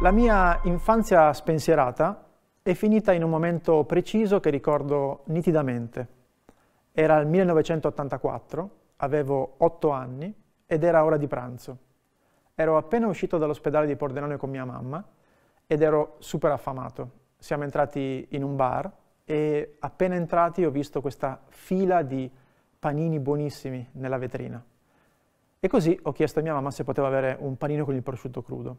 La mia infanzia spensierata è finita in un momento preciso che ricordo nitidamente. Era il 1984, avevo otto anni ed era ora di pranzo. Ero appena uscito dall'ospedale di Pordenone con mia mamma ed ero super affamato. Siamo entrati in un bar e appena entrati ho visto questa fila di panini buonissimi nella vetrina. E così ho chiesto a mia mamma se poteva avere un panino con il prosciutto crudo.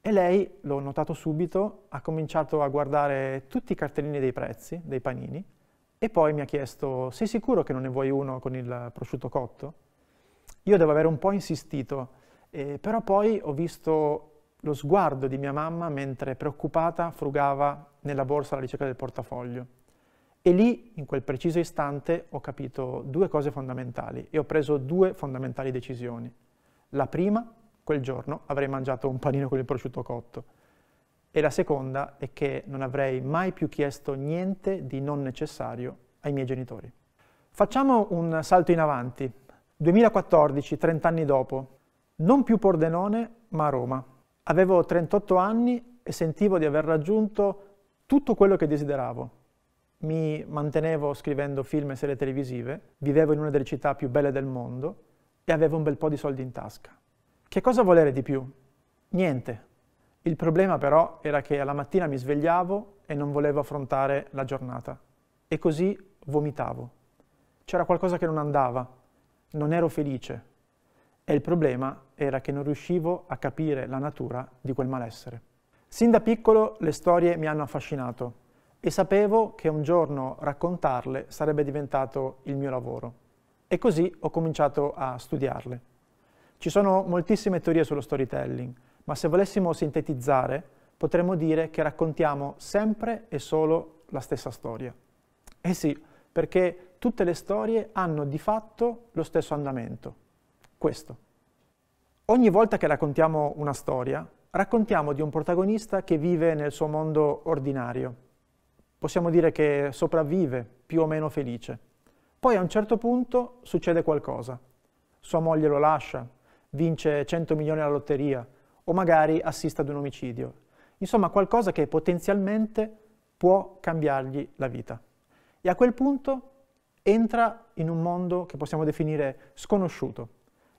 E lei, l'ho notato subito, ha cominciato a guardare tutti i cartellini dei prezzi, dei panini, e poi mi ha chiesto, sei sicuro che non ne vuoi uno con il prosciutto cotto? Io devo aver un po' insistito, eh, però poi ho visto lo sguardo di mia mamma mentre preoccupata frugava nella borsa alla ricerca del portafoglio. E lì, in quel preciso istante, ho capito due cose fondamentali e ho preso due fondamentali decisioni. La prima, quel giorno avrei mangiato un panino con il prosciutto cotto. E la seconda è che non avrei mai più chiesto niente di non necessario ai miei genitori. Facciamo un salto in avanti. 2014, 30 anni dopo, non più Pordenone, ma Roma. Avevo 38 anni e sentivo di aver raggiunto tutto quello che desideravo mi mantenevo scrivendo film e serie televisive, vivevo in una delle città più belle del mondo e avevo un bel po' di soldi in tasca. Che cosa volere di più? Niente. Il problema però era che alla mattina mi svegliavo e non volevo affrontare la giornata. E così vomitavo. C'era qualcosa che non andava, non ero felice. E il problema era che non riuscivo a capire la natura di quel malessere. Sin da piccolo le storie mi hanno affascinato e sapevo che un giorno raccontarle sarebbe diventato il mio lavoro. E così ho cominciato a studiarle. Ci sono moltissime teorie sullo storytelling, ma se volessimo sintetizzare, potremmo dire che raccontiamo sempre e solo la stessa storia. Eh sì, perché tutte le storie hanno di fatto lo stesso andamento. Questo. Ogni volta che raccontiamo una storia, raccontiamo di un protagonista che vive nel suo mondo ordinario, possiamo dire che sopravvive più o meno felice. Poi a un certo punto succede qualcosa. Sua moglie lo lascia, vince 100 milioni alla lotteria o magari assiste ad un omicidio. Insomma, qualcosa che potenzialmente può cambiargli la vita. E a quel punto entra in un mondo che possiamo definire sconosciuto.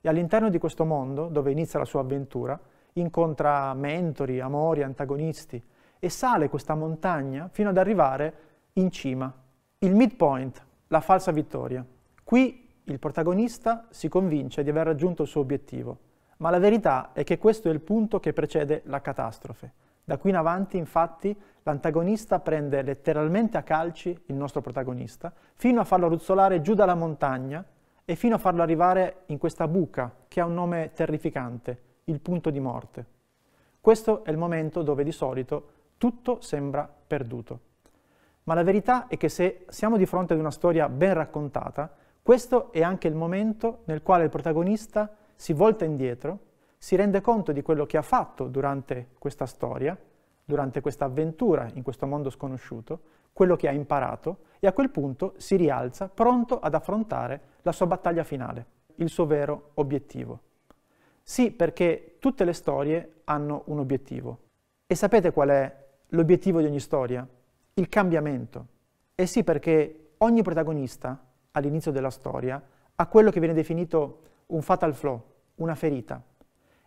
E all'interno di questo mondo, dove inizia la sua avventura, incontra mentori, amori, antagonisti, e sale questa montagna fino ad arrivare in cima. Il midpoint, la falsa vittoria. Qui il protagonista si convince di aver raggiunto il suo obiettivo, ma la verità è che questo è il punto che precede la catastrofe. Da qui in avanti, infatti, l'antagonista prende letteralmente a calci il nostro protagonista, fino a farlo ruzzolare giù dalla montagna e fino a farlo arrivare in questa buca che ha un nome terrificante, il punto di morte. Questo è il momento dove di solito tutto sembra perduto. Ma la verità è che se siamo di fronte ad una storia ben raccontata, questo è anche il momento nel quale il protagonista si volta indietro, si rende conto di quello che ha fatto durante questa storia, durante questa avventura in questo mondo sconosciuto, quello che ha imparato e a quel punto si rialza pronto ad affrontare la sua battaglia finale, il suo vero obiettivo. Sì, perché tutte le storie hanno un obiettivo. E sapete qual è l'obiettivo di ogni storia, il cambiamento. E sì, perché ogni protagonista, all'inizio della storia, ha quello che viene definito un fatal flaw, una ferita,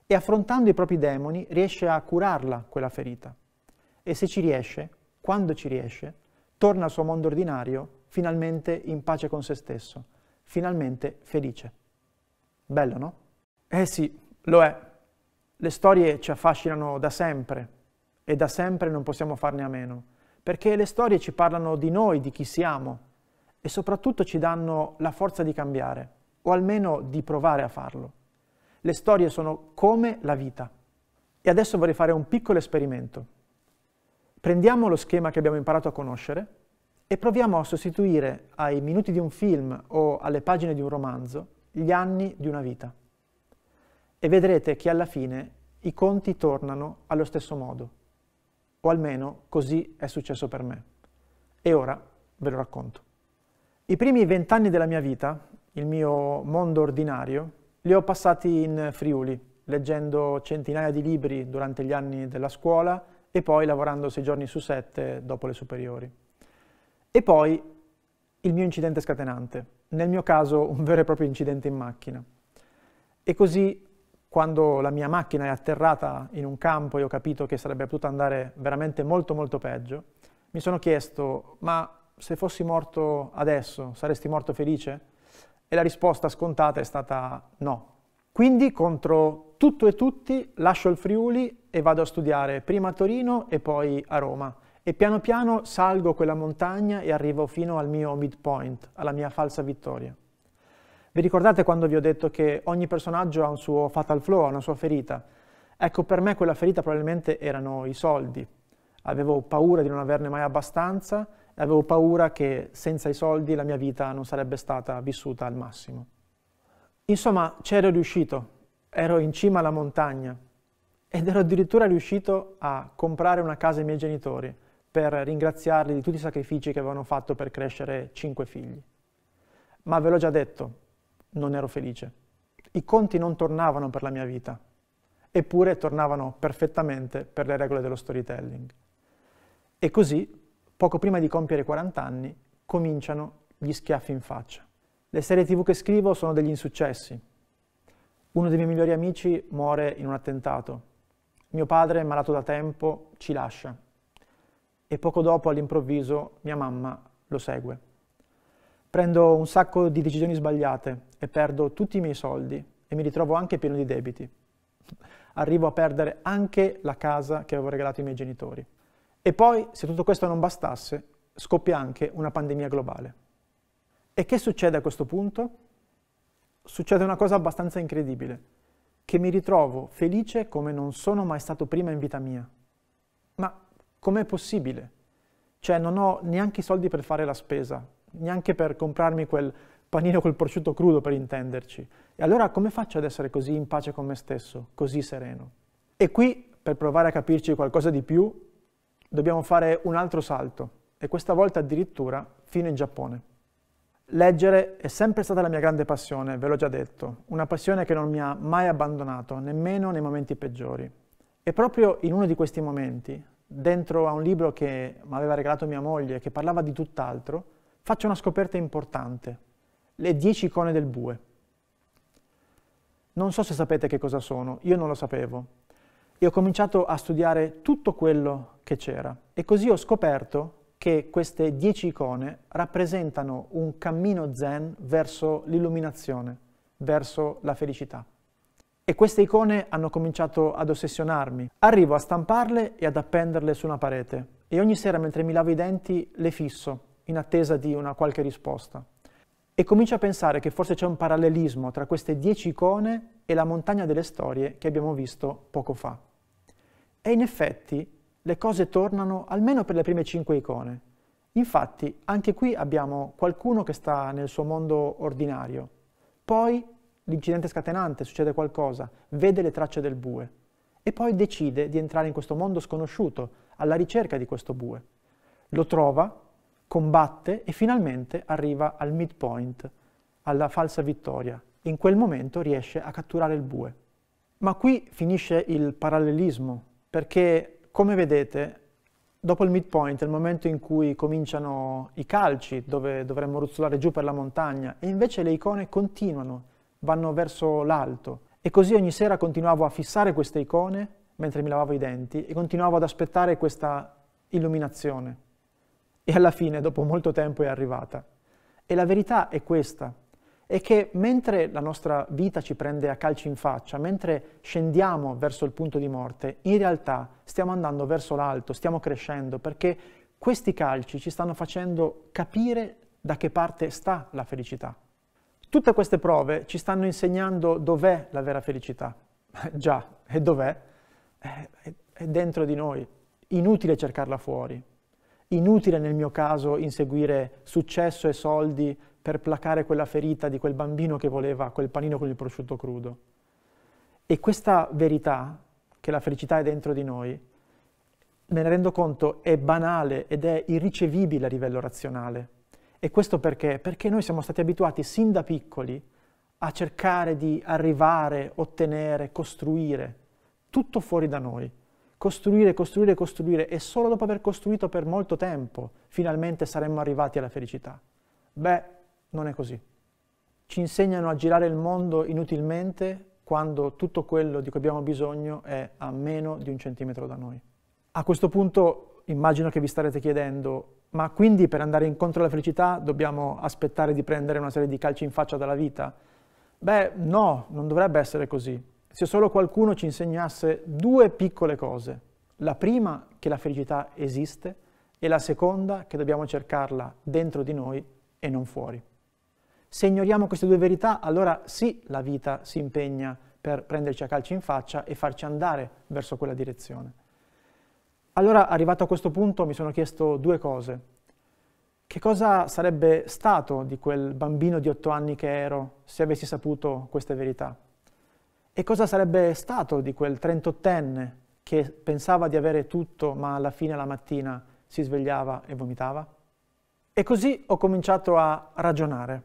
e affrontando i propri demoni riesce a curarla quella ferita. E se ci riesce, quando ci riesce, torna al suo mondo ordinario finalmente in pace con se stesso, finalmente felice. Bello, no? Eh sì, lo è. Le storie ci affascinano da sempre, e da sempre non possiamo farne a meno, perché le storie ci parlano di noi, di chi siamo e soprattutto ci danno la forza di cambiare, o almeno di provare a farlo. Le storie sono come la vita. E adesso vorrei fare un piccolo esperimento. Prendiamo lo schema che abbiamo imparato a conoscere e proviamo a sostituire ai minuti di un film o alle pagine di un romanzo gli anni di una vita. E vedrete che alla fine i conti tornano allo stesso modo o almeno così è successo per me. E ora ve lo racconto. I primi vent'anni della mia vita, il mio mondo ordinario, li ho passati in Friuli, leggendo centinaia di libri durante gli anni della scuola e poi lavorando sei giorni su sette dopo le superiori. E poi il mio incidente scatenante, nel mio caso un vero e proprio incidente in macchina. E così quando la mia macchina è atterrata in un campo e ho capito che sarebbe potuto andare veramente molto molto peggio, mi sono chiesto, ma se fossi morto adesso saresti morto felice? E la risposta scontata è stata no. Quindi contro tutto e tutti lascio il Friuli e vado a studiare prima a Torino e poi a Roma e piano piano salgo quella montagna e arrivo fino al mio midpoint, alla mia falsa vittoria. Vi ricordate quando vi ho detto che ogni personaggio ha un suo fatal flow, una sua ferita? Ecco, per me quella ferita probabilmente erano i soldi. Avevo paura di non averne mai abbastanza e avevo paura che senza i soldi la mia vita non sarebbe stata vissuta al massimo. Insomma, c'ero riuscito, ero in cima alla montagna ed ero addirittura riuscito a comprare una casa ai miei genitori per ringraziarli di tutti i sacrifici che avevano fatto per crescere cinque figli. Ma ve l'ho già detto, non ero felice. I conti non tornavano per la mia vita, eppure tornavano perfettamente per le regole dello storytelling. E così, poco prima di compiere 40 anni, cominciano gli schiaffi in faccia. Le serie tv che scrivo sono degli insuccessi. Uno dei miei migliori amici muore in un attentato. Mio padre, malato da tempo, ci lascia. E poco dopo, all'improvviso, mia mamma lo segue prendo un sacco di decisioni sbagliate e perdo tutti i miei soldi e mi ritrovo anche pieno di debiti. Arrivo a perdere anche la casa che avevo regalato ai miei genitori. E poi, se tutto questo non bastasse, scoppia anche una pandemia globale. E che succede a questo punto? Succede una cosa abbastanza incredibile, che mi ritrovo felice come non sono mai stato prima in vita mia. Ma com'è possibile? Cioè non ho neanche i soldi per fare la spesa, neanche per comprarmi quel panino col prosciutto crudo per intenderci. E allora come faccio ad essere così in pace con me stesso, così sereno? E qui, per provare a capirci qualcosa di più, dobbiamo fare un altro salto, e questa volta addirittura fino in Giappone. Leggere è sempre stata la mia grande passione, ve l'ho già detto, una passione che non mi ha mai abbandonato, nemmeno nei momenti peggiori. E proprio in uno di questi momenti, dentro a un libro che mi aveva regalato mia moglie, che parlava di tutt'altro, Faccio una scoperta importante, le 10 icone del bue. Non so se sapete che cosa sono, io non lo sapevo. E ho cominciato a studiare tutto quello che c'era. E così ho scoperto che queste 10 icone rappresentano un cammino zen verso l'illuminazione, verso la felicità. E queste icone hanno cominciato ad ossessionarmi. Arrivo a stamparle e ad appenderle su una parete e ogni sera mentre mi lavo i denti le fisso in attesa di una qualche risposta. E comincia a pensare che forse c'è un parallelismo tra queste dieci icone e la montagna delle storie che abbiamo visto poco fa. E in effetti le cose tornano almeno per le prime cinque icone. Infatti anche qui abbiamo qualcuno che sta nel suo mondo ordinario. Poi l'incidente scatenante, succede qualcosa, vede le tracce del bue e poi decide di entrare in questo mondo sconosciuto alla ricerca di questo bue. Lo trova combatte e finalmente arriva al midpoint, alla falsa vittoria. In quel momento riesce a catturare il bue. Ma qui finisce il parallelismo, perché come vedete, dopo il midpoint è il momento in cui cominciano i calci, dove dovremmo ruzzolare giù per la montagna, e invece le icone continuano, vanno verso l'alto. E così ogni sera continuavo a fissare queste icone mentre mi lavavo i denti e continuavo ad aspettare questa illuminazione e alla fine, dopo molto tempo, è arrivata. E la verità è questa, è che mentre la nostra vita ci prende a calci in faccia, mentre scendiamo verso il punto di morte, in realtà stiamo andando verso l'alto, stiamo crescendo, perché questi calci ci stanno facendo capire da che parte sta la felicità. Tutte queste prove ci stanno insegnando dov'è la vera felicità. Già, e dov'è? Eh, è, è dentro di noi, inutile cercarla fuori, inutile nel mio caso inseguire successo e soldi per placare quella ferita di quel bambino che voleva quel panino con il prosciutto crudo. E questa verità, che la felicità è dentro di noi, me ne rendo conto è banale ed è irricevibile a livello razionale. E questo perché? Perché noi siamo stati abituati sin da piccoli a cercare di arrivare, ottenere, costruire, tutto fuori da noi costruire, costruire, costruire e solo dopo aver costruito per molto tempo finalmente saremmo arrivati alla felicità. Beh, non è così. Ci insegnano a girare il mondo inutilmente quando tutto quello di cui abbiamo bisogno è a meno di un centimetro da noi. A questo punto immagino che vi starete chiedendo, ma quindi per andare incontro alla felicità dobbiamo aspettare di prendere una serie di calci in faccia dalla vita? Beh, no, non dovrebbe essere così se solo qualcuno ci insegnasse due piccole cose. La prima, che la felicità esiste, e la seconda, che dobbiamo cercarla dentro di noi e non fuori. Se ignoriamo queste due verità, allora sì, la vita si impegna per prenderci a calci in faccia e farci andare verso quella direzione. Allora, arrivato a questo punto, mi sono chiesto due cose. Che cosa sarebbe stato di quel bambino di otto anni che ero se avessi saputo queste verità? E cosa sarebbe stato di quel trentottenne che pensava di avere tutto ma alla fine la mattina si svegliava e vomitava? E così ho cominciato a ragionare.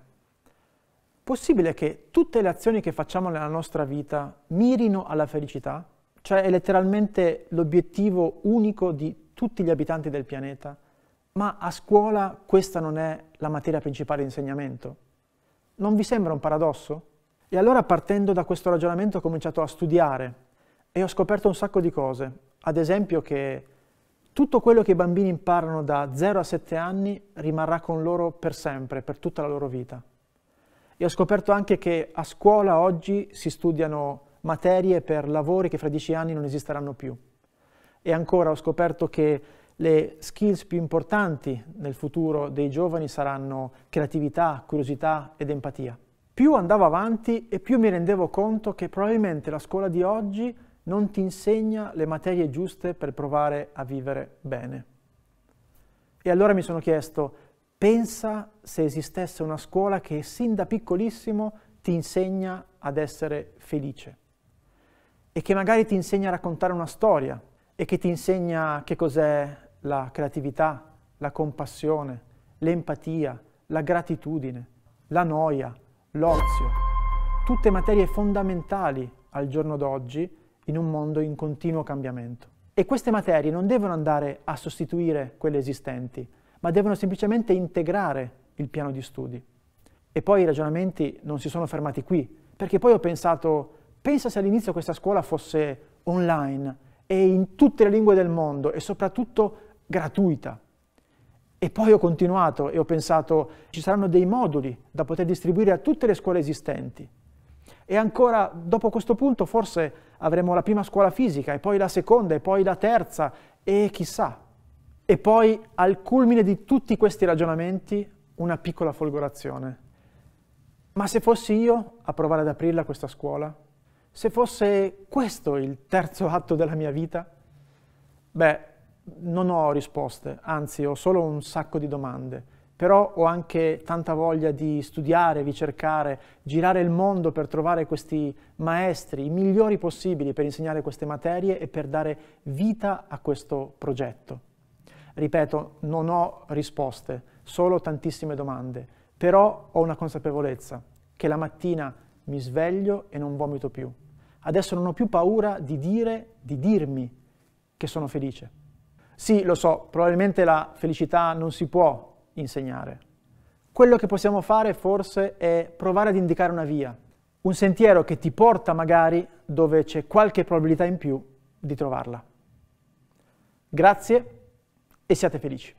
Possibile che tutte le azioni che facciamo nella nostra vita mirino alla felicità? Cioè è letteralmente l'obiettivo unico di tutti gli abitanti del pianeta? Ma a scuola questa non è la materia principale di insegnamento. Non vi sembra un paradosso? E allora partendo da questo ragionamento ho cominciato a studiare e ho scoperto un sacco di cose. Ad esempio che tutto quello che i bambini imparano da 0 a 7 anni rimarrà con loro per sempre, per tutta la loro vita. E ho scoperto anche che a scuola oggi si studiano materie per lavori che fra 10 anni non esisteranno più. E ancora ho scoperto che le skills più importanti nel futuro dei giovani saranno creatività, curiosità ed empatia più andavo avanti e più mi rendevo conto che probabilmente la scuola di oggi non ti insegna le materie giuste per provare a vivere bene. E allora mi sono chiesto, pensa se esistesse una scuola che sin da piccolissimo ti insegna ad essere felice e che magari ti insegna a raccontare una storia e che ti insegna che cos'è la creatività, la compassione, l'empatia, la gratitudine, la noia, l'ozio, tutte materie fondamentali al giorno d'oggi in un mondo in continuo cambiamento. E queste materie non devono andare a sostituire quelle esistenti, ma devono semplicemente integrare il piano di studi. E poi i ragionamenti non si sono fermati qui, perché poi ho pensato, pensa se all'inizio questa scuola fosse online e in tutte le lingue del mondo e soprattutto gratuita. E poi ho continuato e ho pensato ci saranno dei moduli da poter distribuire a tutte le scuole esistenti. E ancora dopo questo punto forse avremo la prima scuola fisica e poi la seconda e poi la terza e chissà. E poi al culmine di tutti questi ragionamenti una piccola folgorazione. Ma se fossi io a provare ad aprirla questa scuola? Se fosse questo il terzo atto della mia vita? Beh, non ho risposte, anzi ho solo un sacco di domande, però ho anche tanta voglia di studiare, ricercare, girare il mondo per trovare questi maestri, i migliori possibili per insegnare queste materie e per dare vita a questo progetto. Ripeto, non ho risposte, solo tantissime domande, però ho una consapevolezza, che la mattina mi sveglio e non vomito più. Adesso non ho più paura di dire, di dirmi che sono felice. Sì, lo so, probabilmente la felicità non si può insegnare. Quello che possiamo fare forse è provare ad indicare una via, un sentiero che ti porta magari dove c'è qualche probabilità in più di trovarla. Grazie e siate felici.